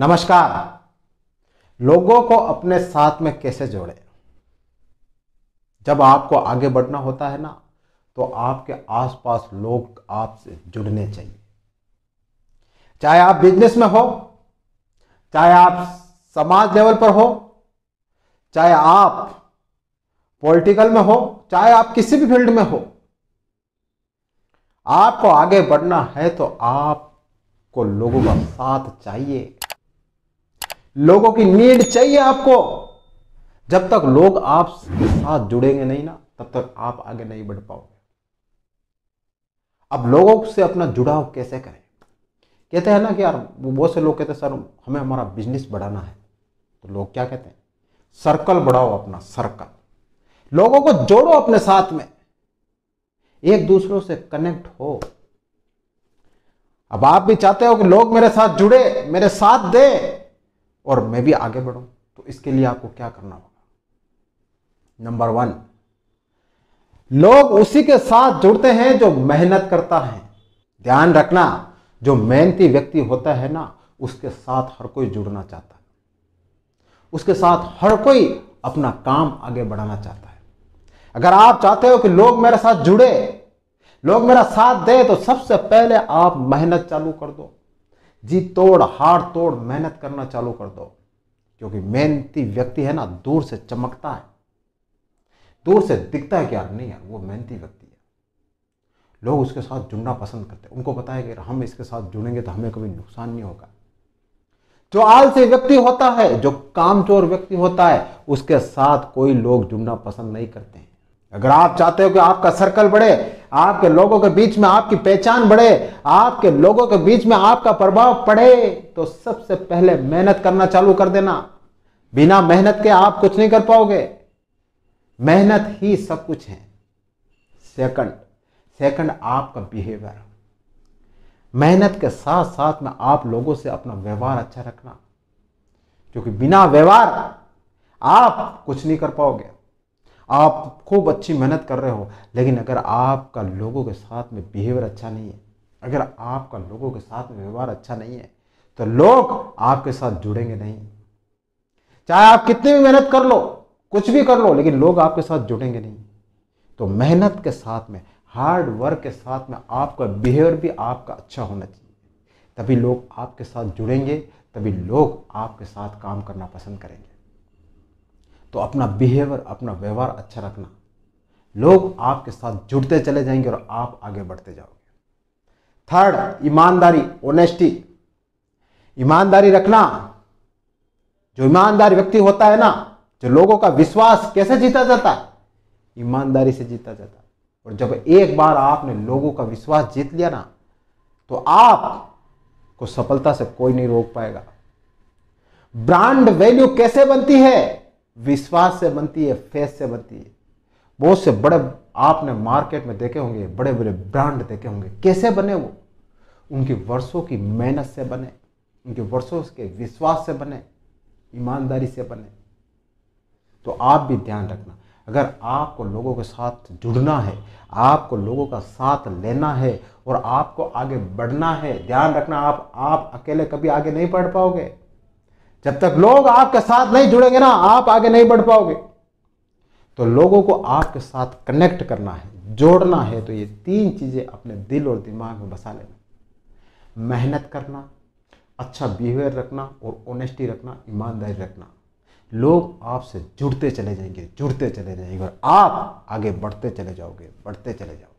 नमस्कार लोगों को अपने साथ में कैसे जोड़े जब आपको आगे बढ़ना होता है ना तो आपके आसपास लोग आपसे जुड़ने चाहिए चाहे आप बिजनेस में हो चाहे आप समाज लेवल पर हो चाहे आप पॉलिटिकल में हो चाहे आप किसी भी फील्ड में हो आपको आगे बढ़ना है तो आपको लोगों का साथ चाहिए लोगों की नीड चाहिए आपको जब तक लोग आप साथ जुड़ेंगे नहीं ना तब तक आप आगे नहीं बढ़ पाओगे अब लोगों से अपना जुड़ाव कैसे करें कहते हैं ना कि यार बहुत से लोग कहते हैं सर हमें हमारा बिजनेस बढ़ाना है तो लोग क्या कहते हैं सर्कल बढ़ाओ अपना सर्कल लोगों को जोड़ो अपने साथ में एक दूसरों से कनेक्ट हो अब आप भी चाहते हो कि लोग मेरे साथ जुड़े मेरे साथ दें और मैं भी आगे बढ़ूँ तो इसके लिए आपको क्या करना होगा नंबर वन लोग उसी के साथ जुड़ते हैं जो मेहनत करता है ध्यान रखना जो मेहनती व्यक्ति होता है ना उसके साथ हर कोई जुड़ना चाहता है उसके साथ हर कोई अपना काम आगे बढ़ाना चाहता है अगर आप चाहते हो कि लोग मेरे साथ जुड़े लोग मेरा साथ दे तो सबसे पहले आप मेहनत चालू कर दो जी तोड़ हार तोड़ मेहनत करना चालू कर दो क्योंकि मेहनती व्यक्ति है ना दूर से चमकता है दूर से दिखता है कि यार नहीं यार वो मेहनती व्यक्ति है लोग उसके साथ जुड़ना पसंद करते हैं उनको पता है कि हम इसके साथ जुड़ेंगे तो हमें कभी नुकसान नहीं होगा जो आलसी व्यक्ति होता है जो कामचोर व्यक्ति होता है उसके साथ कोई लोग जुड़ना पसंद नहीं करते हैं अगर आप चाहते हो कि आपका सर्कल बढ़े आपके लोगों के बीच में आपकी पहचान बढ़े आपके लोगों के बीच में आपका प्रभाव पड़े तो सबसे पहले मेहनत करना चालू कर देना बिना मेहनत के आप कुछ नहीं कर पाओगे मेहनत ही सब कुछ है सेकंड सेकंड आपका बिहेवियर मेहनत के साथ साथ में आप लोगों से अपना व्यवहार अच्छा रखना क्योंकि बिना व्यवहार आप कुछ नहीं कर पाओगे आप खूब अच्छी मेहनत कर रहे हो लेकिन अगर आपका लोगों के साथ में बिहेवियर अच्छा नहीं है अगर आपका लोगों के साथ में व्यवहार अच्छा नहीं है तो लोग आपके साथ जुड़ेंगे नहीं चाहे आप कितनी भी मेहनत कर लो कुछ भी कर लो लेकिन लोग आपके साथ जुड़ेंगे नहीं तो मेहनत के साथ में हार्ड वर्क के साथ में आपका बिहेवियर भी आपका अच्छा होना चाहिए तभी लोग आपके साथ जुड़ेंगे तभी लोग आपके साथ काम करना पसंद करेंगे तो अपना बिहेवियर अपना व्यवहार अच्छा रखना लोग आपके साथ जुड़ते चले जाएंगे और आप आगे बढ़ते जाओगे थर्ड ईमानदारी ओनेस्टी ईमानदारी रखना जो ईमानदार व्यक्ति होता है ना जो लोगों का विश्वास कैसे जीता जाता है ईमानदारी से जीता जाता है और जब एक बार आपने लोगों का विश्वास जीत लिया ना तो आप को सफलता से कोई नहीं रोक पाएगा ब्रांड वैल्यू कैसे बनती है विश्वास से बनती है फेस से बनती है बहुत से बड़े आपने मार्केट में देखे होंगे बड़े बड़े ब्रांड देखे होंगे कैसे बने वो उनके वर्षों की मेहनत से बने उनके वर्षों के विश्वास से बने ईमानदारी से बने तो आप भी ध्यान रखना अगर आपको लोगों के साथ जुड़ना है आपको लोगों का साथ लेना है और आपको आगे बढ़ना है ध्यान रखना आप आप अकेले कभी आगे नहीं बढ़ पाओगे जब तक लोग आपके साथ नहीं जुड़ेंगे ना आप आगे नहीं बढ़ पाओगे तो लोगों को आपके साथ कनेक्ट करना है जोड़ना है तो ये तीन चीज़ें अपने दिल और दिमाग में बसा लेना मेहनत करना अच्छा बिहेवियर रखना और ऑनेस्टी रखना ईमानदारी रखना लोग आपसे जुड़ते चले जाएंगे जुड़ते चले जाएंगे और आप आगे बढ़ते चले जाओगे बढ़ते चले जाओगे